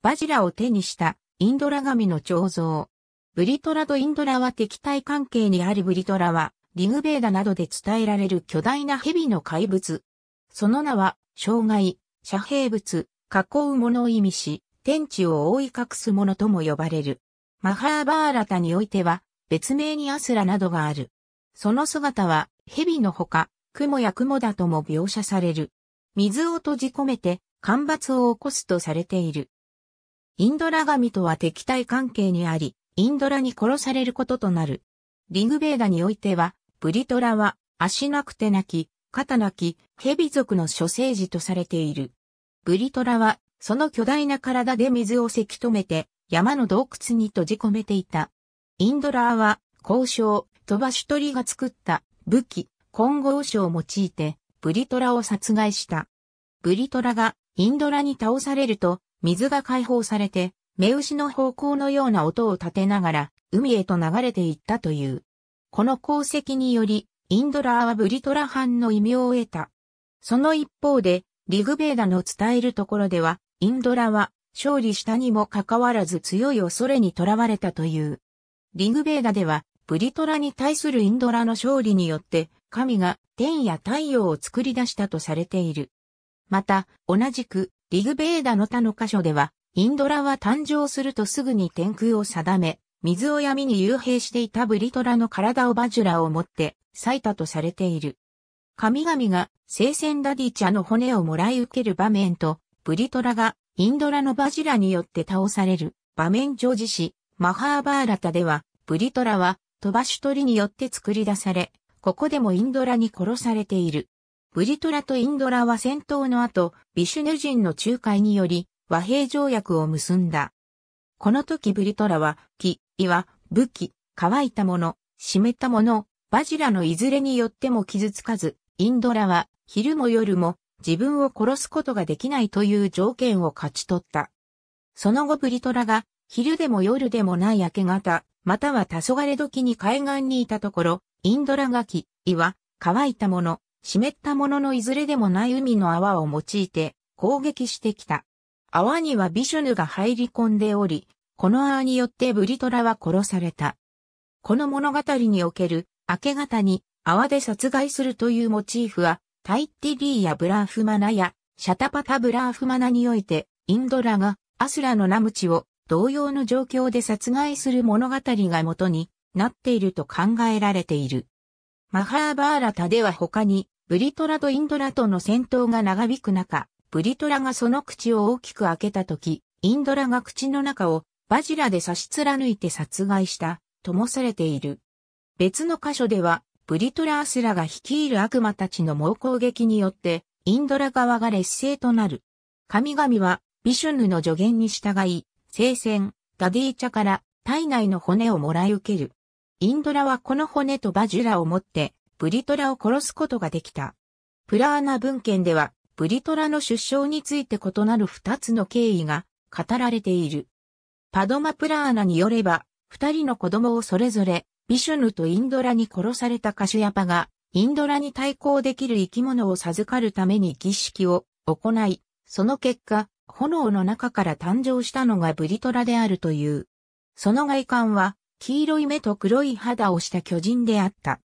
バジラを手にしたインドラ神の彫像。ブリトラとインドラは敵対関係にあるブリトラはリグベーダなどで伝えられる巨大な蛇の怪物。その名は、障害、遮蔽物、囲うものを意味し、天地を覆い隠すものとも呼ばれる。マハーバーラタにおいては、別名にアスラなどがある。その姿は、蛇のほか、雲や雲だとも描写される。水を閉じ込めて、干ばつを起こすとされている。インドラ神とは敵対関係にあり、インドラに殺されることとなる。リグベーダにおいては、ブリトラは、足なくて泣き、肩泣き、蛇族の諸生児とされている。ブリトラは、その巨大な体で水をせき止めて、山の洞窟に閉じ込めていた。インドラーは、交渉、飛ばし鳥が作った武器、混合書を用いて、ブリトラを殺害した。ブリトラがインドラに倒されると、水が解放されて、目牛の方向のような音を立てながら、海へと流れていったという。この功績により、インドラーはブリトラ藩の異名を得た。その一方で、リグベーダの伝えるところでは、インドラは勝利したにもかかわらず強い恐れにとらわれたという。リグベーダでは、ブリトラに対するインドラの勝利によって、神が天や太陽を作り出したとされている。また、同じく、リグベーダの他の箇所では、インドラは誕生するとすぐに天空を定め、水を闇に幽閉していたブリトラの体をバジュラを持って咲いたとされている。神々が聖戦ダディチャの骨をもらい受ける場面と、ブリトラがインドラのバジュラによって倒される場面上時し、マハーバーラタでは、ブリトラは飛ばし鳥によって作り出され、ここでもインドラに殺されている。ブリトラとインドラは戦闘の後、ビシュヌ人の仲介により和平条約を結んだ。この時ブリトラは木、岩、武器、乾いたもの、湿ったもの、バジラのいずれによっても傷つかず、インドラは昼も夜も自分を殺すことができないという条件を勝ち取った。その後ブリトラが昼でも夜でもない明け方、または黄昏時に海岸にいたところ、インドラが木、岩、乾いたもの、湿ったもののいずれでもない海の泡を用いて攻撃してきた。泡にはビシュヌが入り込んでおり、この泡によってブリトラは殺された。この物語における明け方に泡で殺害するというモチーフは、タイッティリーやブラーフマナやシャタパタブラーフマナにおいて、インドラがアスラのナムチを同様の状況で殺害する物語が元になっていると考えられている。マハーバーラタでは他に、ブリトラとインドラとの戦闘が長引く中、ブリトラがその口を大きく開けた時、インドラが口の中をバジラで差し貫いて殺害した、ともされている。別の箇所では、ブリトラ・アスラが率いる悪魔たちの猛攻撃によって、インドラ側が劣勢となる。神々は、ビシュヌの助言に従い、聖戦、ダディーチャから体内の骨をもらい受ける。インドラはこの骨とバジュラを持って、ブリトラを殺すことができた。プラーナ文献では、ブリトラの出生について異なる二つの経緯が語られている。パドマプラーナによれば、二人の子供をそれぞれ、ビシュヌとインドラに殺されたカシュヤパが、インドラに対抗できる生き物を授かるために儀式を行い、その結果、炎の中から誕生したのがブリトラであるという。その外観は、黄色い目と黒い肌をした巨人であった。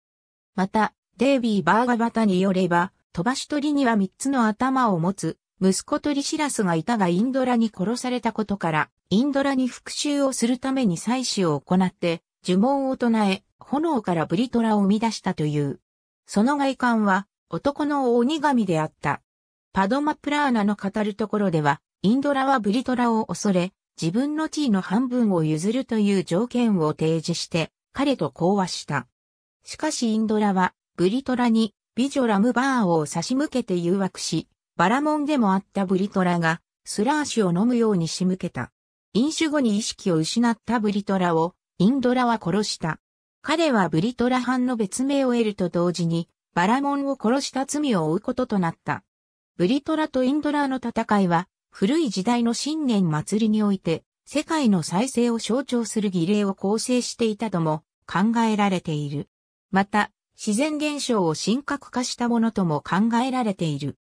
また、デイビー・バーガバタによれば、飛ばし鳥には三つの頭を持つ、息子トリシラスがいたがインドラに殺されたことから、インドラに復讐をするために祭祀を行って、呪文を唱え、炎からブリトラを生み出したという。その外観は、男の鬼神であった。パドマプラーナの語るところでは、インドラはブリトラを恐れ、自分の地位の半分を譲るという条件を提示して、彼と講和した。しかしインドラは、ブリトラにビジョラムバーを差し向けて誘惑し、バラモンでもあったブリトラが、スラー酒を飲むように仕向けた。飲酒後に意識を失ったブリトラを、インドラは殺した。彼はブリトラ藩の別名を得ると同時に、バラモンを殺した罪を負うこととなった。ブリトラとインドラの戦いは、古い時代の新年祭りにおいて、世界の再生を象徴する儀礼を構成していたとも考えられている。また、自然現象を神格化したものとも考えられている。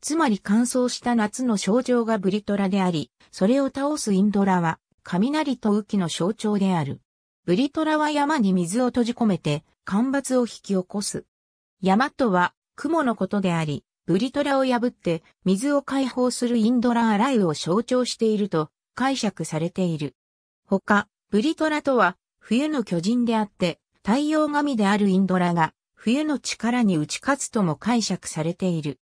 つまり乾燥した夏の象徴がブリトラであり、それを倒すインドラは、雷と雨季の象徴である。ブリトラは山に水を閉じ込めて、干ばつを引き起こす。山とは、雲のことであり、ブリトラを破って水を解放するインドラーライを象徴していると解釈されている。他、ブリトラとは冬の巨人であって太陽神であるインドラが冬の力に打ち勝つとも解釈されている。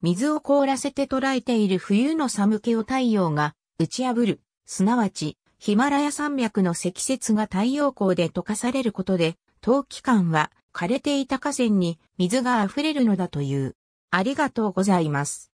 水を凍らせて捉えている冬の寒気を太陽が打ち破る、すなわちヒマラヤ山脈の積雪が太陽光で溶かされることで、冬期間は枯れていた河川に水が溢れるのだという。ありがとうございます。